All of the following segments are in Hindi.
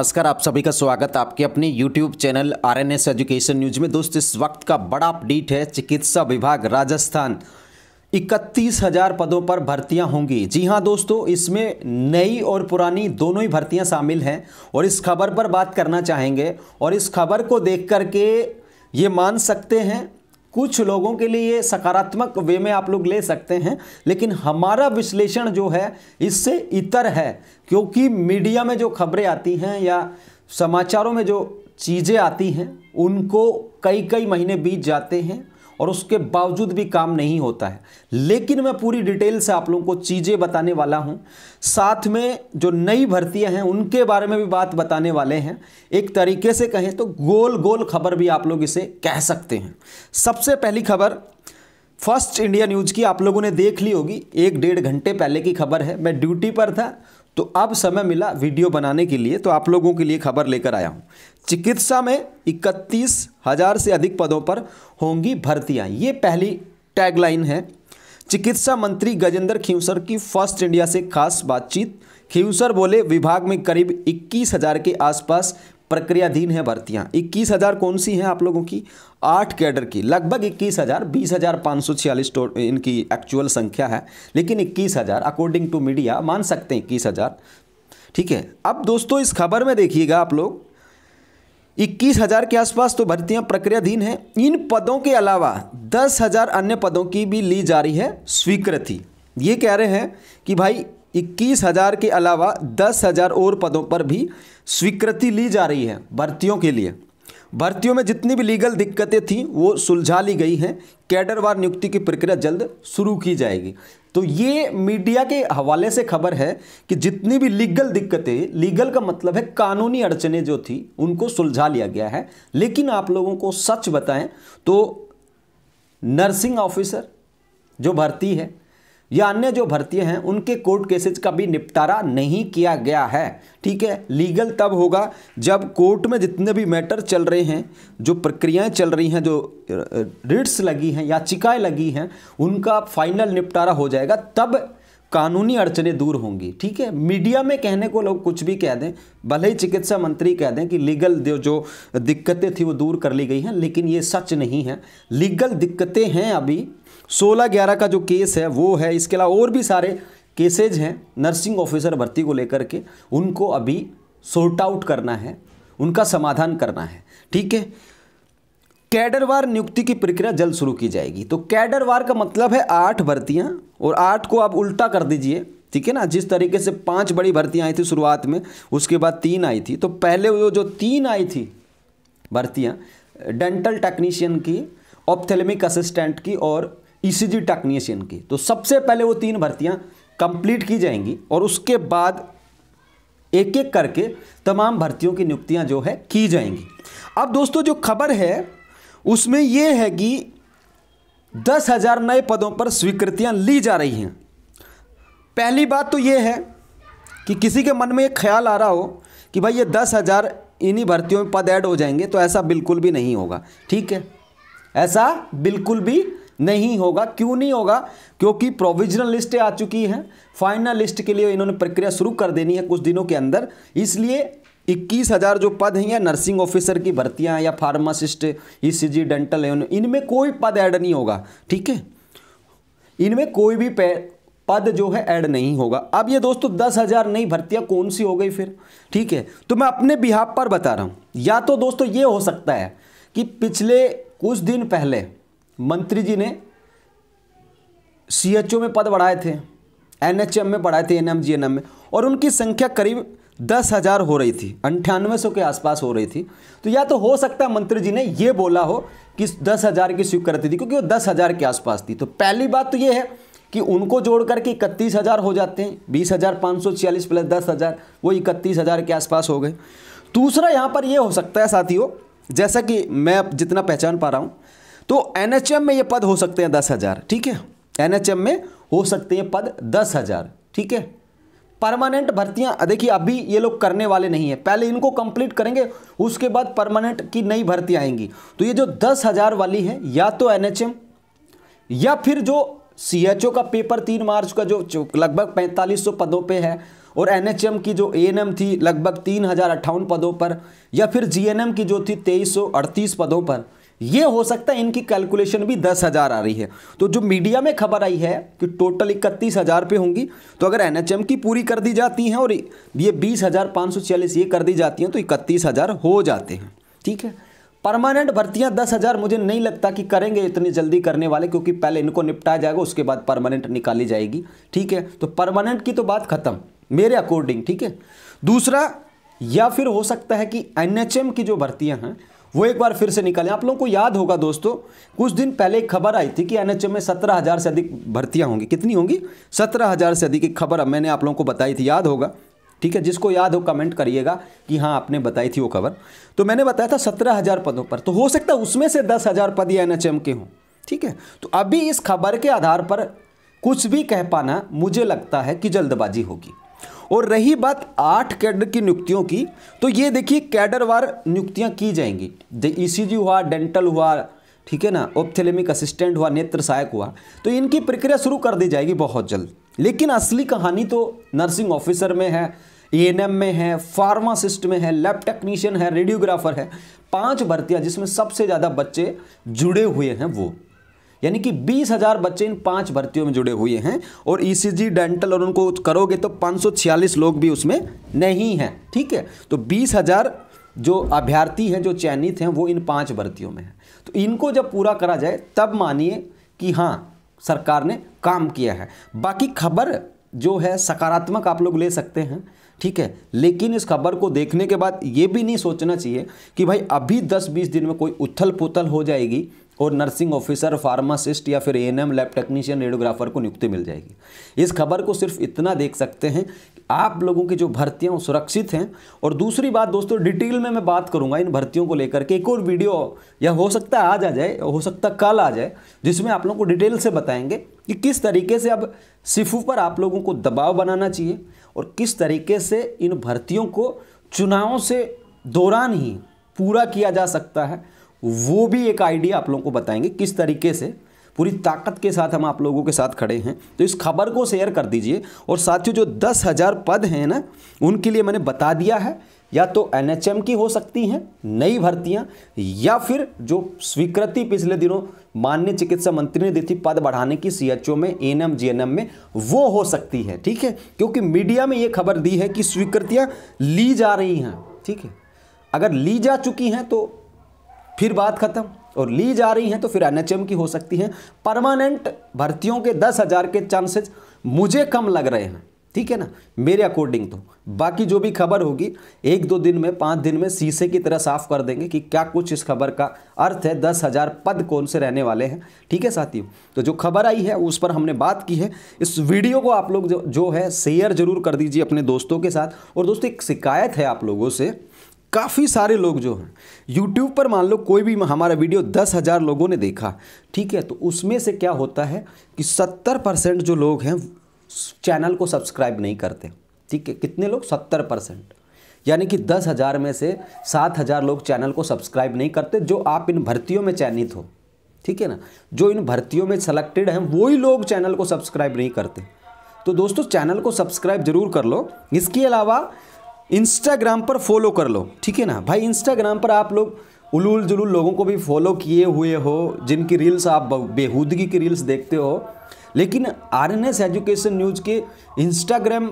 नमस्कार आप सभी का स्वागत आपके अपने YouTube channel R N S education news में दोस्त इस वक्त का बड़ा अपडेट है चिकित्सा विभाग राजस्थान इकतीस हजार पदों पर भर्तियां होंगी जी हां दोस्तों इसमें नई और पुरानी दोनों ही भर्तियां शामिल हैं और इस खबर पर बात करना चाहेंगे और इस खबर को देख करके ये मान सकते हैं कुछ लोगों के लिए ये सकारात्मक वे में आप लोग ले सकते हैं लेकिन हमारा विश्लेषण जो है इससे इतर है क्योंकि मीडिया में जो खबरें आती हैं या समाचारों में जो चीज़ें आती हैं उनको कई कई महीने बीत जाते हैं और उसके बावजूद भी काम नहीं होता है लेकिन मैं पूरी डिटेल से आप लोगों को चीज़ें बताने वाला हूं साथ में जो नई भर्तियां हैं उनके बारे में भी बात बताने वाले हैं एक तरीके से कहें तो गोल गोल खबर भी आप लोग इसे कह सकते हैं सबसे पहली खबर फर्स्ट इंडिया न्यूज़ की आप लोगों ने देख ली होगी एक डेढ़ घंटे पहले की खबर है मैं ड्यूटी पर था तो अब समय मिला वीडियो बनाने के लिए तो आप लोगों के लिए खबर लेकर आया हूं चिकित्सा में इकतीस हज़ार से अधिक पदों पर होंगी भर्तियां ये पहली टैगलाइन है चिकित्सा मंत्री गजेंद्र खींवसर की फर्स्ट इंडिया से खास बातचीत खींवसर बोले विभाग में करीब इक्कीस हज़ार के आसपास प्रक्रियाधीन है भर्तियां इक्कीस हज़ार कौन सी हैं आप लोगों की आठ कैडर की लगभग इक्कीस हज़ार बीस हज़ार पाँच सौ छियालीस इनकी एक्चुअल संख्या है लेकिन इक्कीस हज़ार अकॉर्डिंग टू मीडिया मान सकते हैं इक्कीस हज़ार ठीक है अब दोस्तों इस खबर में देखिएगा आप लोग इक्कीस हजार के आसपास तो भर्तियां प्रक्रियाधीन हैं इन पदों के अलावा दस हजार अन्य पदों की भी ली जा रही है स्वीकृति ये कह रहे हैं कि भाई इक्कीस हज़ार के अलावा दस हज़ार और पदों पर भी स्वीकृति ली जा रही है भर्तियों के लिए भर्तियों में जितनी भी लीगल दिक्कतें थीं वो सुलझा ली गई हैं कैडरवार नियुक्ति की प्रक्रिया जल्द शुरू की जाएगी तो ये मीडिया के हवाले से खबर है कि जितनी भी लीगल दिक्कतें लीगल का मतलब है कानूनी अड़चने जो थी उनको सुलझा लिया गया है लेकिन आप लोगों को सच बताएं तो नर्सिंग ऑफिसर जो भर्ती है या अन्य जो भर्ती हैं उनके कोर्ट केसेज का भी निपटारा नहीं किया गया है ठीक है लीगल तब होगा जब कोर्ट में जितने भी मैटर चल रहे हैं जो प्रक्रियाएं चल रही हैं जो रिट्स लगी हैं चिकाएँ लगी हैं उनका फाइनल निपटारा हो जाएगा तब कानूनी अड़चने दूर होंगी ठीक है मीडिया में कहने को लोग कुछ भी कह दें भले ही चिकित्सा मंत्री कह दें कि लीगल जो दिक्कतें थी वो दूर कर ली गई हैं लेकिन ये सच नहीं है लीगल दिक्कतें हैं अभी सोलह ग्यारह का जो केस है वो है इसके अलावा और भी सारे केसेज हैं नर्सिंग ऑफिसर भर्ती को लेकर के उनको अभी सॉर्ट आउट करना है उनका समाधान करना है ठीक है कैडरवार नियुक्ति की प्रक्रिया जल्द शुरू की जाएगी तो कैडरवार का मतलब है आठ भर्तियाँ और आठ को आप उल्टा कर दीजिए ठीक है ना जिस तरीके से पांच बड़ी भर्तियाँ आई थी शुरुआत में उसके बाद तीन आई थी तो पहले वो जो तीन आई थी भर्तियाँ डेंटल टेक्नीशियन की ऑप्थेलमिक असिस्टेंट की और ईसीजी टेक्नीशियन की तो सबसे पहले वो तीन भर्तियाँ कंप्लीट की जाएंगी और उसके बाद एक एक करके तमाम भर्तियों की नियुक्तियां जो है की जाएंगी अब दोस्तों जो खबर है उसमें यह है कि दस हजार नए पदों पर स्वीकृतियां ली जा रही हैं पहली बात तो यह है कि किसी के मन में एक ख्याल आ रहा हो कि भाई ये दस हज़ार इन्हीं भर्तियों में पद ऐड हो जाएंगे तो ऐसा बिल्कुल भी नहीं होगा ठीक है ऐसा बिल्कुल भी नहीं होगा क्यों नहीं होगा क्योंकि प्रोविजनल लिस्टें आ चुकी हैं फाइनल लिस्ट के लिए इन्होंने प्रक्रिया शुरू कर देनी है कुछ दिनों के अंदर इसलिए इक्कीस हज़ार जो पद हैं या नर्सिंग ऑफिसर की भर्तियां हैं या फार्मासिस्ट ई डेंटल है इनमें कोई पद ऐड नहीं होगा ठीक है इनमें कोई भी पद जो है ऐड नहीं होगा अब ये दोस्तों दस हज़ार नई भर्तियां कौन सी हो गई फिर ठीक है तो मैं अपने बिहाब पर बता रहा हूँ या तो दोस्तों ये हो सकता है कि पिछले कुछ दिन पहले मंत्री जी ने सी में पद बढ़ाए थे एन में बढ़ाए थे एन एम में और उनकी संख्या करीब दस हज़ार हो रही थी अंठानवे सौ के आसपास हो रही थी तो या तो हो सकता है मंत्री जी ने ये बोला हो कि दस हज़ार की स्वीकृति थी क्योंकि वो दस हज़ार के आसपास थी तो पहली बात तो ये है कि उनको जोड़ करके इकतीस हज़ार हो जाते हैं बीस हज़ार पाँच सौ छियालीस प्लस दस हज़ार वो इकतीस हज़ार के आसपास हो गए दूसरा यहाँ पर ये हो सकता है साथियों जैसा कि मैं जितना पहचान पा रहा हूँ तो एन में ये पद हो सकते हैं दस हज़ार ठीक है एन में हो सकते हैं पद दस हज़ार ठीक है परमानेंट भर्तियां देखिए अभी ये लोग करने वाले नहीं है पहले इनको कंप्लीट करेंगे उसके बाद परमानेंट की नई भर्ती आएंगी तो ये जो दस हज़ार वाली है या तो एनएचएम या फिर जो सी एच ओ का पेपर तीन मार्च का जो, लगभग पैंतालीस सौ पदों पे है और एनएचएम की जो एएनएम थी लगभग तीन हज़ार अट्ठावन पदों पर या फिर जीएनएम की जो थी तेईस सौ अड़तीस पदों पर ये हो सकता है इनकी कैलकुलेशन भी दस हज़ार आ रही है तो जो मीडिया में खबर आई है कि टोटल इकतीस हज़ार पे होंगी तो अगर एनएचएम की पूरी कर दी जाती हैं और ये बीस हज़ार पाँच सौ छियालीस ये कर दी जाती हैं तो इकतीस हज़ार हो जाते हैं ठीक है परमानेंट भर्तियां दस हज़ार मुझे नहीं लगता कि करेंगे इतनी जल्दी करने वाले क्योंकि पहले इनको निपटाया जाएगा उसके बाद परमानेंट निकाली जाएगी ठीक है तो परमानेंट की तो बात खत्म मेरे अकॉर्डिंग ठीक है दूसरा या फिर हो सकता है कि एनएचएम की जो भर्तियां हैं वो एक बार फिर से निकलें आप लोगों को याद होगा दोस्तों कुछ दिन पहले एक खबर आई थी कि एनएचएम में सत्रह हज़ार से अधिक भर्तियाँ होंगी कितनी होंगी सत्रह हज़ार से अधिक एक खबर मैंने आप लोगों को बताई थी याद होगा ठीक है जिसको याद हो कमेंट करिएगा कि हाँ आपने बताई थी वो खबर तो मैंने बताया था सत्रह हज़ार पदों पर तो हो सकता है उसमें से दस हज़ार पद ही एन के हों ठीक है तो अभी इस खबर के आधार पर कुछ भी कह पाना मुझे लगता है कि जल्दबाजी होगी और रही बात आठ कैडर की नियुक्तियों की तो ये देखिए कैडरवार नियुक्तियाँ की जाएंगी ई e हुआ डेंटल हुआ ठीक है ना ओपथेलेमिक असिस्टेंट हुआ नेत्र सहायक हुआ तो इनकी प्रक्रिया शुरू कर दी जाएगी बहुत जल्द लेकिन असली कहानी तो नर्सिंग ऑफिसर में है ए में है फार्मासिस्ट में है लैब टेक्नीशियन है रेडियोग्राफर है पांच भर्तियां जिसमें सबसे ज़्यादा बच्चे जुड़े हुए हैं वो यानी कि बीस हजार बच्चे इन पांच भर्तियों में जुड़े हुए हैं और ईसीजी e डेंटल और उनको करोगे तो 546 लोग भी उसमें नहीं हैं ठीक है तो बीस हजार जो अभ्यर्थी हैं जो चयनित हैं वो इन पांच भर्तियों में हैं तो इनको जब पूरा करा जाए तब मानिए कि हाँ सरकार ने काम किया है बाकी खबर जो है सकारात्मक आप लोग ले सकते हैं ठीक है लेकिन इस खबर को देखने के बाद ये भी नहीं सोचना चाहिए कि भाई अभी 10-20 दिन में कोई उथल पुथल हो जाएगी और नर्सिंग ऑफिसर फार्मासिस्ट या फिर एएनएम लैब टेक्नीशियन रेडियोग्राफर को नियुक्ति मिल जाएगी इस खबर को सिर्फ इतना देख सकते हैं कि आप लोगों की जो भर्तियाँ सुरक्षित हैं और दूसरी बात दोस्तों डिटेल में मैं बात करूँगा इन भर्तियों को लेकर के एक और वीडियो या हो सकता है आज आ जाए हो सकता कल आ जाए जिसमें आप लोगों को डिटेल से बताएंगे कि किस तरीके से अब सिफू पर आप लोगों को दबाव बनाना चाहिए और किस तरीके से इन भर्तियों को चुनावों से दौरान ही पूरा किया जा सकता है वो भी एक आइडिया आप लोगों को बताएंगे किस तरीके से पूरी ताकत के साथ हम आप लोगों के साथ खड़े हैं तो इस खबर को शेयर कर दीजिए और साथियों जो दस हज़ार पद हैं ना उनके लिए मैंने बता दिया है या तो एनएचएम की हो सकती हैं नई भर्तियां या फिर जो स्वीकृति पिछले दिनों माननीय चिकित्सा मंत्री ने दी थी पद बढ़ाने की सीएचओ में एन जीएनएम में वो हो सकती है ठीक है क्योंकि मीडिया में ये खबर दी है कि स्वीकृतियाँ ली जा रही हैं ठीक है अगर ली जा चुकी हैं तो फिर बात खत्म और ली जा रही हैं तो फिर एनएचएम की हो सकती हैं परमानेंट भर्तियों के दस हज़ार के चांसेस मुझे कम लग रहे हैं ठीक है ना मेरे अकॉर्डिंग तो बाकी जो भी खबर होगी एक दो दिन में पाँच दिन में शीशे की तरह साफ कर देंगे कि क्या कुछ इस खबर का अर्थ है दस हज़ार पद कौन से रहने वाले हैं ठीक है साथियों तो जो खबर आई है उस पर हमने बात की है इस वीडियो को आप लोग जो, जो है शेयर जरूर कर दीजिए अपने दोस्तों के साथ और दोस्तों एक शिकायत है आप लोगों से काफ़ी सारे लोग जो हैं यूट्यूब पर मान लो कोई भी हमारा वीडियो दस हज़ार लोगों ने देखा ठीक है तो उसमें से क्या होता है कि सत्तर परसेंट जो लोग हैं चैनल को सब्सक्राइब नहीं करते ठीक है कितने लोग सत्तर परसेंट यानी कि दस हज़ार में से सात हज़ार लोग चैनल को सब्सक्राइब नहीं करते जो आप इन भर्तियों में चयनित हो ठीक है ना जो इन भर्तियों में सेलेक्टेड हैं वही लोग चैनल को सब्सक्राइब नहीं करते तो दोस्तों चैनल को सब्सक्राइब जरूर कर लो इसके अलावा इंस्टाग्राम पर फॉलो कर लो ठीक है ना भाई इंस्टाग्राम पर आप लोग उलूल जुलूल लोगों को भी फॉलो किए हुए हो जिनकी रील्स आप बेहूदगी की रील्स देखते हो लेकिन R N S education news के इंस्टाग्राम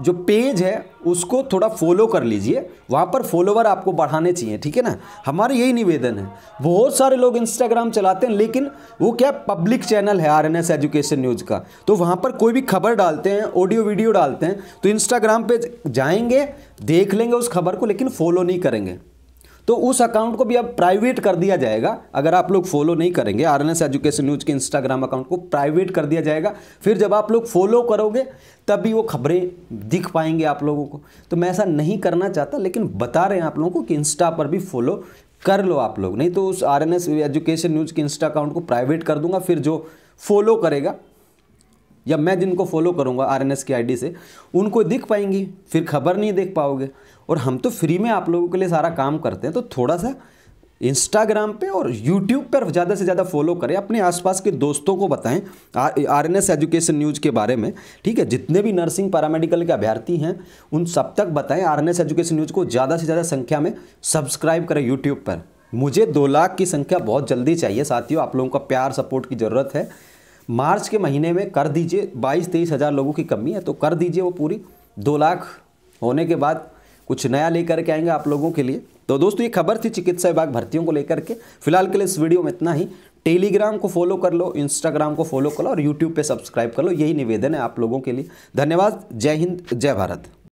जो पेज है उसको थोड़ा फॉलो कर लीजिए वहाँ पर फॉलोवर आपको बढ़ाने चाहिए ठीक है ना हमारा यही निवेदन है बहुत सारे लोग इंस्टाग्राम चलाते हैं लेकिन वो क्या पब्लिक चैनल है आर एजुकेशन न्यूज़ का तो वहाँ पर कोई भी खबर डालते हैं ऑडियो वीडियो डालते हैं तो इंस्टाग्राम पे जाएंगे देख लेंगे उस खबर को लेकिन फॉलो नहीं करेंगे तो उस अकाउंट को भी अब प्राइवेट कर दिया जाएगा अगर आप लोग फॉलो नहीं करेंगे आर एजुकेशन न्यूज़ के इंस्टाग्राम अकाउंट को प्राइवेट कर दिया जाएगा फिर जब आप लोग फॉलो करोगे तभी वो खबरें दिख पाएंगे आप लोगों को तो मैं ऐसा नहीं करना चाहता लेकिन बता रहे हैं आप लोगों को कि इंस्टा पर भी फॉलो कर लो आप लोग नहीं तो उस आर एजुकेशन न्यूज़ के इंस्टा अकाउंट को प्राइवेट कर दूंगा फिर जो फॉलो करेगा या मैं जिनको फॉलो करूँगा आर एन एस की आईडी से उनको दिख पाएंगी फिर खबर नहीं देख पाओगे और हम तो फ्री में आप लोगों के लिए सारा काम करते हैं तो थोड़ा सा इंस्टाग्राम पे और यूट्यूब पर ज़्यादा से ज़्यादा फॉलो करें अपने आसपास के दोस्तों को बताएं R N S education news के बारे में ठीक है जितने भी नर्सिंग पैरामेडिकल के अभ्यर्थी हैं उन सब तक बताएं R N S education news को ज़्यादा से ज़्यादा संख्या में सब्सक्राइब करें यूट्यूब पर मुझे दो लाख की संख्या बहुत जल्दी चाहिए साथियों आप लोगों का प्यार सपोर्ट की ज़रूरत है मार्च के महीने में कर दीजिए बाईस तेईस हज़ार लोगों की कमी है तो कर दीजिए वो पूरी दो लाख होने के बाद कुछ नया लेकर के आएंगे आप लोगों के लिए तो दोस्तों ये खबर थी चिकित्सा विभाग भर्तियों को लेकर के फिलहाल के लिए इस वीडियो में इतना ही टेलीग्राम को फॉलो कर लो इंस्टाग्राम को फॉलो कर लो और यूट्यूब पर सब्सक्राइब कर लो यही निवेदन है आप लोगों के लिए धन्यवाद जय हिंद जय भारत